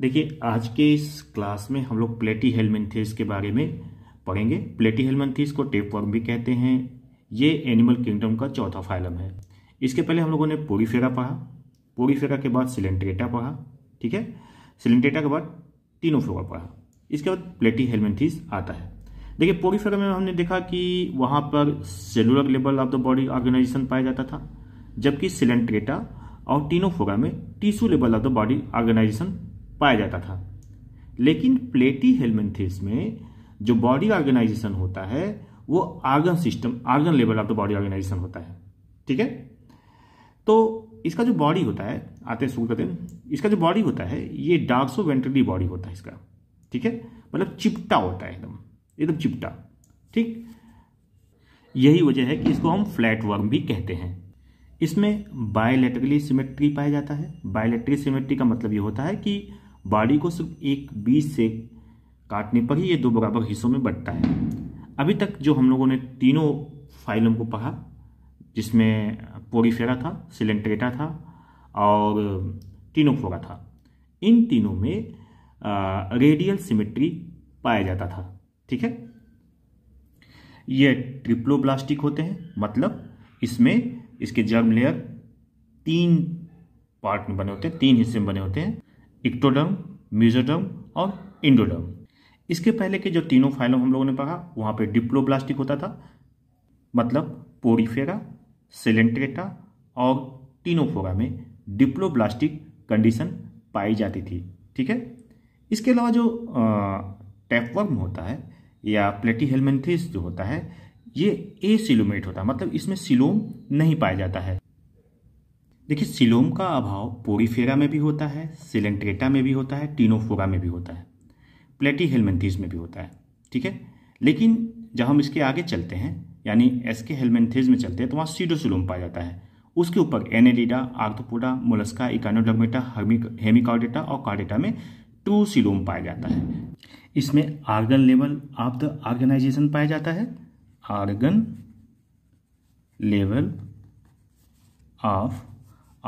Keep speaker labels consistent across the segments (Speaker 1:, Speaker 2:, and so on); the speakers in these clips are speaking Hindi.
Speaker 1: देखिए आज के इस क्लास में हम लोग प्लेटी हेलमेंथिस के बारे में पढ़ेंगे प्लेटी हेलमेंथिस को टेप वर्म भी कहते हैं ये एनिमल किंगडम का चौथा फाइलम है इसके पहले हम लोगों ने पोरीफेरा पढ़ा पोरीफेरा के बाद सिलेंट्रेटा पढ़ा ठीक है सिलेंट्रेटा के बाद फ्लोर पढ़ा इसके बाद प्लेटी हेलमेंथीस आता है देखिए पोरीफेरा में हमने देखा कि वहाँ पर cellular level of the body organization पाया जाता था जबकि सिलेंट्रेटा और टीनोफोरा में tissue level of the body organization पाया जाता था लेकिन प्लेटी हेलमेंथिस में जो बॉडी ऑर्गेनाइजेशन होता है वो organ system organ level of the body organization होता है ठीक है तो इसका जो बॉडी होता है आते हैं सूर्य इसका जो बॉडी होता है ये डार्सो वेंट्रली बॉडी होता है इसका ठीक है मतलब चिपटा होता है एकदम एकदम चिपटा ठीक यही वजह है कि इसको हम फ्लैट वर्म भी कहते हैं इसमें बायोलेट्रिकली सिमेट्री पाया जाता है बायोलेट्रिक सिमेट्री का मतलब ये होता है कि बाड़ी को सिर्फ एक बीज से काटने पर ही ये दो बराबर हिस्सों में बढ़ता है अभी तक जो हम लोगों ने तीनों फाइलम को पढ़ा जिसमें पोरीफेरा था सिलेंट्रेटा था और टीनोफोरा था इन तीनों में आ, रेडियल सिमेट्री पाया जाता था ठीक है ये ट्रिप्लोब्लास्टिक होते हैं मतलब इसमें इसके जर्म लेयर तीन पार्ट में बने होते हैं तीन हिस्से में बने होते हैं इक्टोडर्म म्यूजोडर्म और इंडोडर्म इसके पहले के जो तीनों फाइलों हम लोगों ने पढ़ा वहाँ पे डिप्लोब्लास्टिक होता था मतलब पोरीफेरा सिलेंट्रेटा और टीनोफोरा में डिप्लोब्लास्टिक कंडीशन पाई जाती थी ठीक है इसके अलावा जो टैपवर्म होता है या प्लेटीहेलमेंथिस जो होता है ये ए सिलोमेट होता है मतलब इसमें सिलोम नहीं पाया जाता है देखिए सिलोम का अभाव पोरीफेरा में भी होता है सिलेंट्रेटा में भी होता है टीनोफोरा में भी होता है प्लेटी हेलमेंथीज में भी होता है ठीक है लेकिन जब हम इसके आगे चलते हैं यानी एस के हेलमेंथीज में चलते हैं तो वहाँ सीडोसिलोम पाया जाता है उसके ऊपर Annelida Arthropoda Mollusca Echinodermata Hemichordata और कार्डेटा में टू सिलोम पाया जाता है इसमें organ level of the organization पाया जाता है आर्गन लेवल ऑफ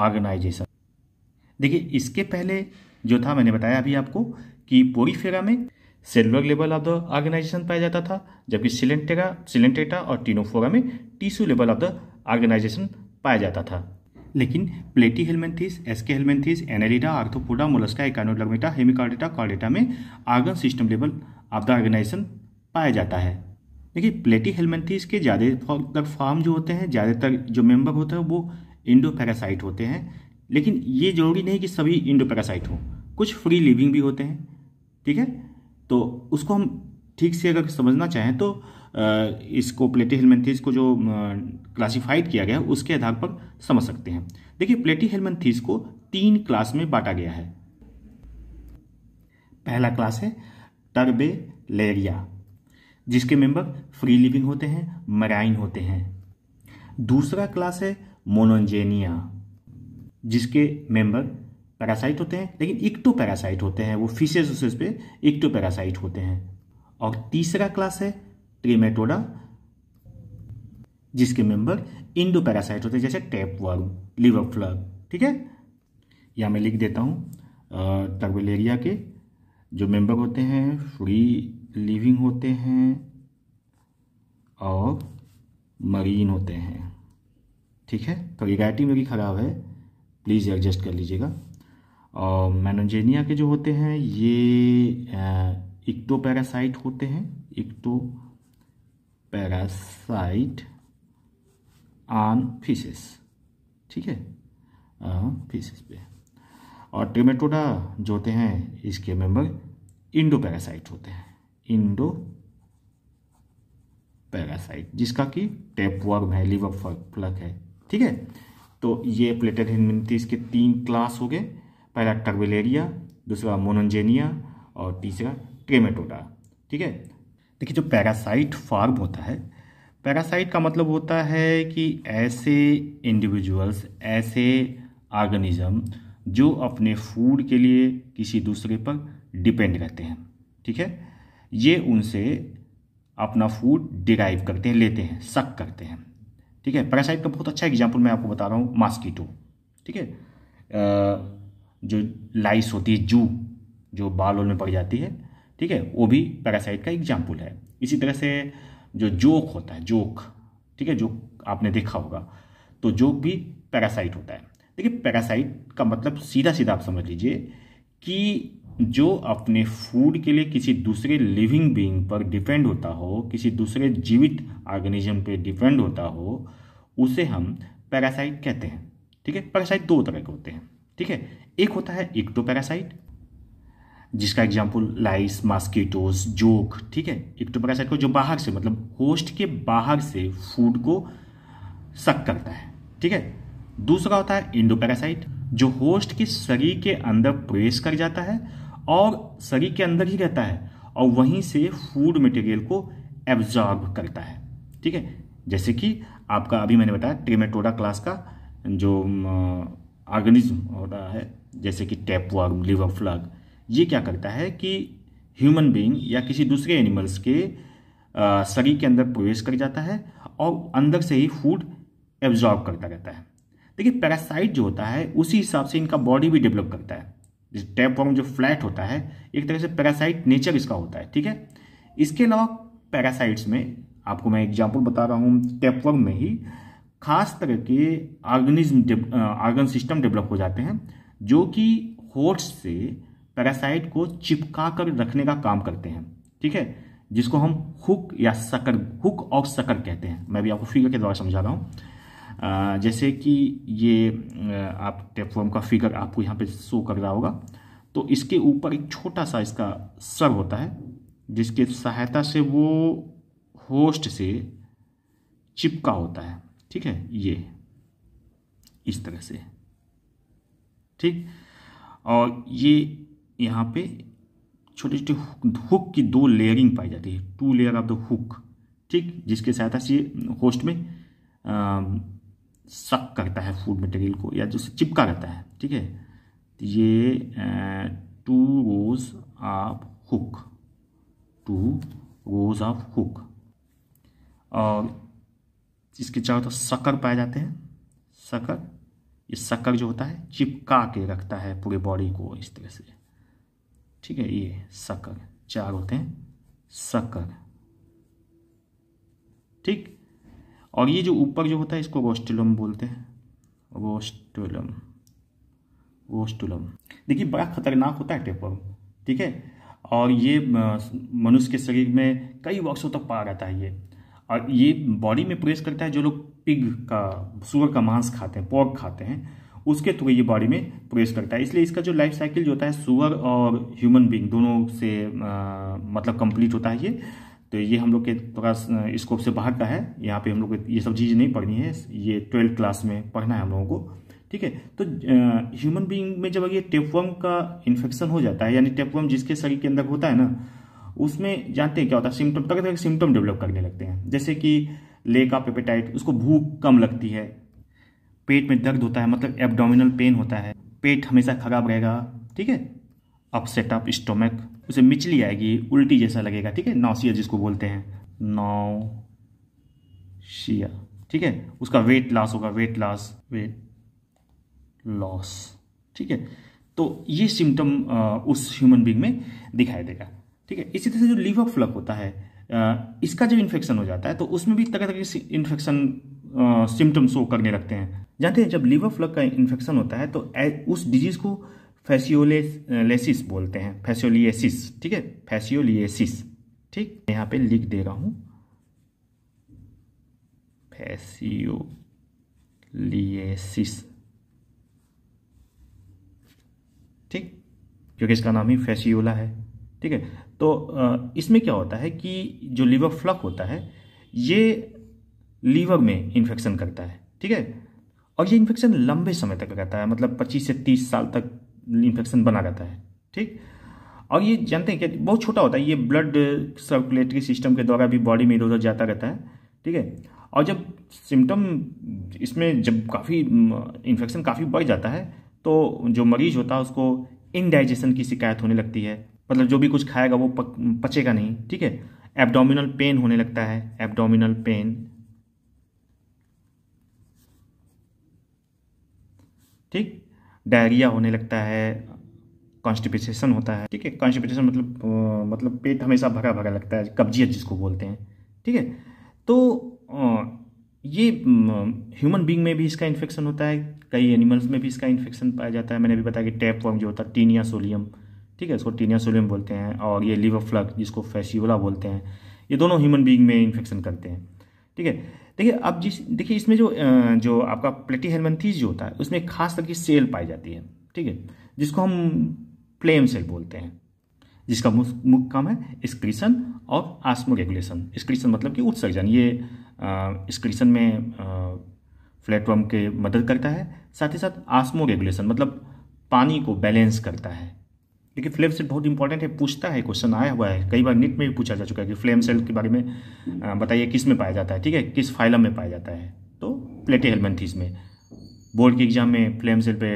Speaker 1: ऑर्गेनाइजेशन देखिए इसके पहले जो था मैंने बताया अभी आपको कि पोरीफेरा में cellular level of the organization पाया जाता था जबकि सिलेंटेरा सिलेंटेटा और टीनोफोरा में tissue level of the organization पाया जाता था लेकिन Platyhelminthes Aschelminthes Annelida Arthropoda Mollusca Echinodermata Hemichordata Chordata में organ system level of the organization पाया जाता है देखिए प्लेटी हेलमेंथिस के ज़्यादातर फॉर्म जो होते हैं ज़्यादातर जो मेंबर होते हैं वो इंडोपैरासाइट होते हैं लेकिन ये जरूरी नहीं कि सभी इंडोपैरासाइट हो हों कुछ फ्री लिविंग भी होते हैं ठीक है तो उसको हम ठीक से अगर समझना चाहें तो इसको प्लेटी हेलमेंथीस को जो क्लासिफाइड किया गया है उसके आधार पर समझ सकते हैं देखिए प्लेटी हेलमेंथीस को तीन क्लास में बांटा गया है पहला क्लास है टर्बेलेरिया जिसके मेंबर फ्री लिविंग होते हैं मराइन होते हैं दूसरा क्लास है मोनोजेनिया जिसके मेंबर पैरासाइट होते हैं लेकिन इक्टो तो पैरासाइट होते हैं वो फिशेज उसेज पे इक्टो तो पैरासाइट होते हैं और तीसरा क्लास है ट्रीमेटोडा जिसके मेंबर इंडो पैरासाइट होते हैं जैसे टैप वर्म लिवर फ्लग ठीक है या मैं लिख देता हूँ टर्बेलेरिया के जो मेंबर होते हैं फ्री लिविंग होते हैं और मरीन होते हैं ठीक है तो में भी ख़राब है प्लीज़ एडजस्ट कर लीजिएगा और मैनोजेनिया के जो होते हैं ये इक्टो पैरासाइट होते हैं इक्टो पैरासाइट ऑन फिशेस ठीक है फिशेस पे और ट्रेमेटोडा जो होते हैं इसके मेंबर इंडो पैरासाइट होते हैं इंडो पैरासाइट जिसका कि टेपवर्म है लिवर फ्लक है ठीक है तो ये प्लेटेड हिमिनतीस के तीन क्लास हो गए पहला टर्बेलेरिया दूसरा मोनजेनिया और तीसरा ट्रेमेटोडा ठीक है देखिए जो पैरासाइट फार्म होता है पैरासाइट का मतलब होता है कि ऐसे इंडिविजुअल्स ऐसे ऑर्गेनिज्म जो अपने फूड के लिए किसी दूसरे पर डिपेंड रहते हैं ठीक है ये उनसे अपना फूड डिराइव करते हैं लेते हैं शक करते हैं ठीक है पैरासाइट का बहुत अच्छा एग्जाम्पल मैं आपको बता रहा हूँ मास्कीटो ठीक है जो लाइस होती है जू जो बाल में पड़ जाती है ठीक है वो भी पैरासाइट का एग्जाम्पल है इसी तरह से जो जोक होता है जोक ठीक है जो आपने देखा होगा तो जोक भी पैरासाइट होता है देखिए पैरासाइट का मतलब सीधा सीधा आप समझ लीजिए कि जो अपने फूड के लिए किसी दूसरे लिविंग बीइंग पर डिपेंड होता हो किसी दूसरे जीवित ऑर्गेनिज्म पर डिपेंड होता हो उसे हम पैरासाइट कहते हैं ठीक है पैरासाइट दो तरह के होते हैं ठीक है एक होता है इक्टो तो पैरासाइट जिसका एग्जाम्पल लाइस मास्कीटोस जोक ठीक है इक्टो तो पैरासाइट को जो बाहर से मतलब होस्ट के बाहर से फूड को सक करता है ठीक है दूसरा होता है इंडो पैरासाइट जो होस्ट के शरीर के अंदर प्रवेश कर जाता है और शरीर के अंदर ही रहता है और वहीं से फूड मटेरियल को एब्जॉर्ब करता है ठीक है जैसे कि आपका अभी मैंने बताया ट्रेमेटोडा क्लास का जो ऑर्गेनिज्म होता है जैसे कि टैप वर्म लिवर फ्लग ये क्या करता है कि ह्यूमन बीइंग या किसी दूसरे एनिमल्स के शरीर के अंदर प्रवेश कर जाता है और अंदर से ही फूड एब्जॉर्ब करता रहता है देखिए पैरासाइट जो होता है उसी हिसाब से इनका बॉडी भी डेवलप करता है टैप फॉर्म जो फ्लैट होता है एक तरह से पैरासाइट नेचर इसका होता है ठीक है इसके अलावा पैरासाइट्स में आपको मैं एग्जाम्पल बता रहा हूँ टैपवर्म में ही खास तरह के ऑर्गेनिज्म ऑर्गन सिस्टम डेवलप हो जाते हैं जो कि होट्स से पैरासाइट को चिपका कर रखने का काम करते हैं ठीक है जिसको हम हुक या सकर हुक और सकर कहते हैं मैं भी आपको फिगर के द्वारा समझा रहा हूँ जैसे कि ये आप टेपवर्म का फिगर आपको यहाँ पे शो कर रहा होगा तो इसके ऊपर एक छोटा सा इसका सर होता है जिसके सहायता से वो होस्ट से चिपका होता है ठीक है ये इस तरह से ठीक और ये यहाँ पे छोटे छोटे हुक की दो लेयरिंग पाई जाती है two layer of the hook ठीक जिसके सहायता से होस्ट में आ, सक करता है फूड मटेरियल को या जिससे चिपका रहता है ठीक है तो ये two rows of hook two rows of hook और इसके चारों तरफ सकर पाए जाते हैं सकर ये शक्कर जो होता है चिपका के रखता है पूरे बॉडी को इस तरह से ठीक है ये सकर चार होते हैं सकर ठीक और ये जो ऊपर जो होता है इसको गोस्टुलम बोलते हैं गोस्टुलम गोस्टुलम देखिए बड़ा खतरनाक होता है टेपवर्म ठीक है और ये मनुष्य के शरीर में कई वर्षों तक पा रहता है ये और ये बॉडी में प्रेस करता है जो लोग पिग का सुअर का मांस खाते हैं पोर्क खाते हैं उसके थ्रू ये बॉडी में प्रेस करता है इसलिए इसका जो लाइफ साइकिल जो होता है सुअर और ह्यूमन बींग दोनों से आ, मतलब कंप्लीट होता है ये तो ये हम लोग के थोड़ा स्कोप से बाहर का है यहाँ पे हम लोग ये सब चीज़ नहीं पढ़नी है ये ट्वेल्थ क्लास में पढ़ना है हम लोगों को ठीक है तो ह्यूमन बीइंग में जब ये टेपवर्म का इन्फेक्शन हो जाता है यानी टेपवम जिसके शरीर के अंदर होता है ना उसमें जानते हैं क्या होता है सिम्टम तरह तरह के सिम्टम डेवलप करने लगते हैं जैसे कि लेक ऑफ एपेटाइट उसको भूख कम लगती है पेट में दर्द होता है मतलब एबडोमिनल पेन होता है पेट हमेशा खराब रहेगा ठीक है अपसेट अप स्टोमक उसे मिचली आएगी उल्टी जैसा लगेगा ठीक है नौसिया जिसको बोलते हैं शिया ठीक है उसका वेट लॉस होगा वेट लॉस वेट लॉस ठीक है तो ये सिम्टम उस ह्यूमन बींग में दिखाई देगा ठीक है इसी तरह से जो लीवर फ्लक होता है इसका जब इन्फेक्शन हो जाता है तो उसमें भी तरह तरह के इन्फेक्शन सिम्टम्स शो करने लगते हैं जानते हैं जब लीवर फ्लग का इन्फेक्शन होता है तो उस डिजीज़ को फैसियोलेसिस बोलते हैं फैसियोलियसिस ठीक है फैसियोलिएसिस ठीक यहां पे लिख दे रहा हूं फैसियोलिएसिस ठीक क्योंकि इसका नाम ही फैसियोला है ठीक है तो इसमें क्या होता है कि जो लीवर फ्लक होता है ये लीवर में इन्फेक्शन करता है ठीक है और ये इन्फेक्शन लंबे समय तक रहता है मतलब 25 से 30 साल तक इन्फेक्शन बना रहता है ठीक और ये जानते हैं कि बहुत छोटा होता है ये ब्लड सर्कुलेटरी सिस्टम के द्वारा भी बॉडी में इधर उधर जाता रहता है ठीक है और जब सिम्टम इसमें जब काफ़ी इन्फेक्शन काफ़ी बढ़ जाता है तो जो मरीज होता है उसको इनडाइजेशन की शिकायत होने लगती है मतलब जो भी कुछ खाएगा वो पचेगा नहीं ठीक है एब्डोमिनल पेन होने लगता है एब्डोमिनल पेन ठीक डायरिया होने लगता है कॉन्स्टिपेशन होता है ठीक है कॉन्स्टिपेशन मतलब आ, मतलब पेट हमेशा भरा भरा लगता है कब्जियत जिसको बोलते हैं ठीक है तो आ, ये ह्यूमन बींग में भी इसका इन्फेक्शन होता है कई एनिमल्स में भी इसका इन्फेक्शन पाया जाता है मैंने अभी बताया कि टैप फॉर्म जो होता है टीनिया सोलियम ठीक है इसको टीनिया सोलियम बोलते हैं और ये लिवर फ्लग जिसको फेसियोला बोलते हैं ये दोनों ह्यूमन बींग में इन्फेक्शन करते हैं ठीक है देखिए अब जिस देखिए इसमें जो जो आपका प्लेटी हेलमेंथीज जो होता है उसमें खास तरह की सेल पाई जाती है ठीक है जिसको हम फ्लेम सेल बोलते हैं जिसका मुख्य काम है स्क्रीसन और आस्मो रेगुलेशन स्क्रीसन मतलब कि उत्सर्जन ये स्क्रीसन में फ्लैटवर्म के मदद करता है साथ ही साथ आस्मो रेगुलेशन मतलब पानी को बैलेंस करता है देखिए फ्लेम सेल बहुत इंपॉर्टेंट है पूछता है क्वेश्चन आया हुआ है कई बार नीट में भी पूछा जा चुका है कि फ्लेम सेल के बारे में हम्म। बताइए किस में पाया जाता है ठीक है किस फाइलम में पाया जाता है तो प्लेटे हेलमेंथीज में बोर्ड के एग्जाम में फ्लेम सेल पे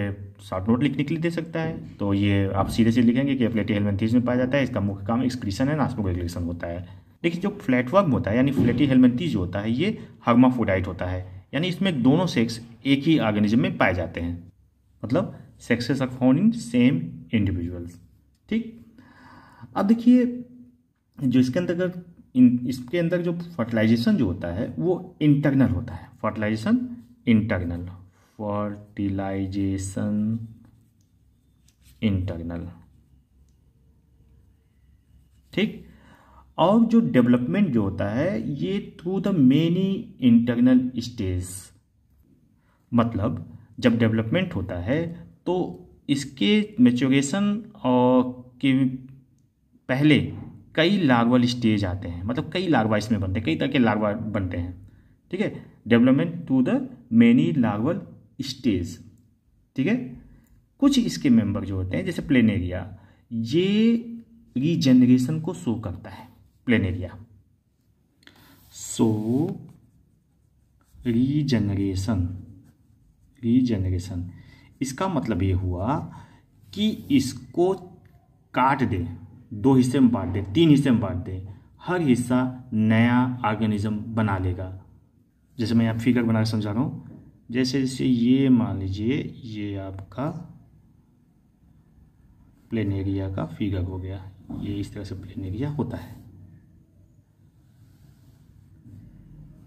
Speaker 1: शॉर्ट नोट लिखने के लिए दे सकता है तो ये आप सीधे से लिखेंगे कि प्लेटे हेलमेंथीज में पाया जाता है इसका मुख्य काम एक्सक्रीशन है नास्मोग्लेशन होता है देखिए जो फ्लैटवर्म होता है यानी फ्लेटी हेलमेंथीज होता है ये हर्माफोडाइट होता है यानी इसमें दोनों सेक्स एक ही ऑर्गेनिज्म में पाए जाते हैं मतलब sexes are found in same individuals ठीक अब देखिए जो इसके अंतर्गत इन इसके अंदर जो फर्टिलाइजेशन जो होता है वो इंटरनल होता है फर्टिलाइजेशन इंटरनल फर्टिलाइजेशन इंटरनल ठीक और जो डेवलपमेंट जो होता है ये through the many internal stage मतलब जब डेवलपमेंट होता है तो इसके मेचोगेशन और के पहले कई लार्वल स्टेज आते हैं मतलब कई लार्वा इसमें बनते हैं कई तरह के लागवा बनते हैं ठीक है डेवलपमेंट टू द मेनी लागवल स्टेज ठीक है कुछ इसके मेंबर जो होते हैं जैसे प्लेन एरिया ये रीजनरेशन को शो करता है Planaria so regeneration regeneration इसका मतलब ये हुआ कि इसको काट दे दो हिस्से में बांट दे तीन हिस्से में बांट दें हर हिस्सा नया ऑर्गेनिज्म बना लेगा जैसे मैं आप फिगर बना समझा रहा हूँ जैसे जैसे ये मान लीजिए ये आपका प्लेन एरिया का फिगर हो गया ये इस तरह से प्लेन एरिया होता है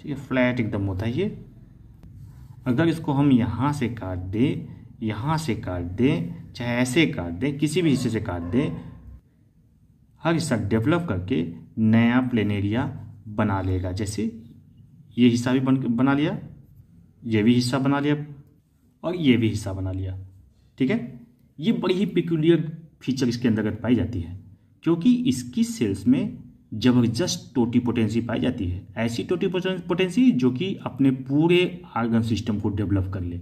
Speaker 1: ठीक है फ्लैट एकदम होता है ये अगर इसको हम यहाँ से काट दें यहाँ से काट दें चाहे ऐसे काट दें किसी भी हिस्से से काट दें हर हिस्सा डेवलप करके नया प्लेन एरिया बना लेगा जैसे ये हिस्सा भी बन बना लिया ये भी हिस्सा बना लिया और ये भी हिस्सा बना लिया ठीक है ये बड़ी ही पिक्यूलियर फीचर इसके अंतर्गत पाई जाती है क्योंकि इसकी सेल्स में जबरदस्त टोटी पोटेंसी पाई जाती है ऐसी टोटी पोटेंसी जो कि अपने पूरे आर्गन सिस्टम को डेवलप कर ले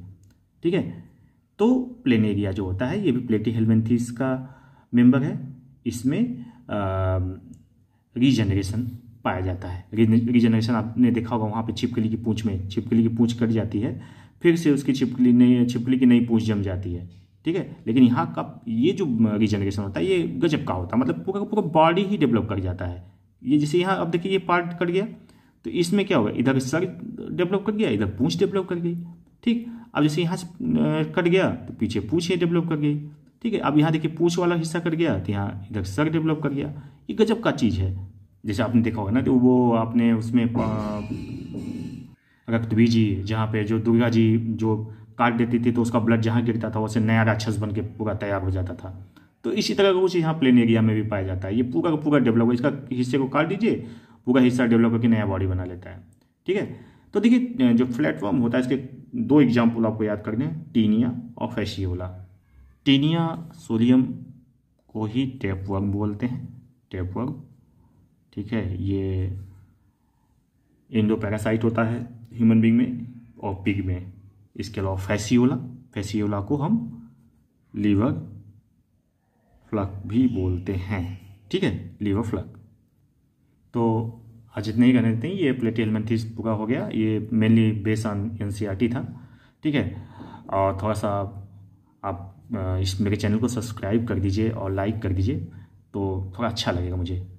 Speaker 1: ठीक है तो प्लेन एरिया जो होता है ये भी प्लेटी हेलमेंथीस का मेंबर है इसमें रीजनरेशन पाया जाता है रीजनरेशन आपने देखा होगा वहाँ पे छिपकली की पूंछ में छिपकली की पूंछ कट जाती है फिर से उसकी छिपकली नई छिपकली की नई पूंछ जम जाती है ठीक है लेकिन यहाँ का ये जो रीजनरेशन होता है ये गजब का होता है मतलब पूरा पूरा बॉडी ही डेवलप कर जाता है ये जैसे यहाँ अब देखिए ये पार्ट कट गया तो इसमें क्या होगा इधर सर डेवलप कर गया इधर पूंछ डेवलप कर गई ठीक अब जैसे यहाँ से कट गया तो पीछे पूछ ये डेवलप कर गई ठीक है अब यहाँ देखिए पूछ वाला हिस्सा कट गया तो यहाँ इधर सर डेवलप कर गया ये गजब का चीज़ है जैसे आपने देखा होगा ना तो वो आपने उसमें रक्तवी जी जहाँ पे जो दुर्गा जी जो काट देती थी तो उसका ब्लड जहाँ गिरता था वैसे नया राक्षस बन के पूरा तैयार हो जाता था तो इसी तरह का कुछ यहाँ प्लेन एरिया में भी पाया जाता है ये पूरा का पूरा डेवलप इसका हिस्से को काट दीजिए पूरा हिस्सा डेवलप करके नया बॉडी बना लेता है ठीक है तो देखिए जो प्लेटफॉर्म होता है इसके दो एग्जाम्पल आपको याद करने हैं टीनिया और फैशियोला टीनिया सोलियम को ही टेपवर्म बोलते हैं टेपवर्म ठीक है ये इंडो पैरासाइट होता है ह्यूमन बींग में और पिग में इसके अलावा फैसियोला फैसियोला को हम लीवर फ्लक भी बोलते हैं ठीक है लीवर फ्लक तो आज हाँ, इतना ही करने देते हैं ये प्लेटी हेलमेंथीज पूरा हो गया ये मेनली बेस ऑन एन था ठीक है और थोड़ा सा आप इस मेरे चैनल को सब्सक्राइब कर दीजिए और लाइक कर दीजिए तो थोड़ा अच्छा लगेगा मुझे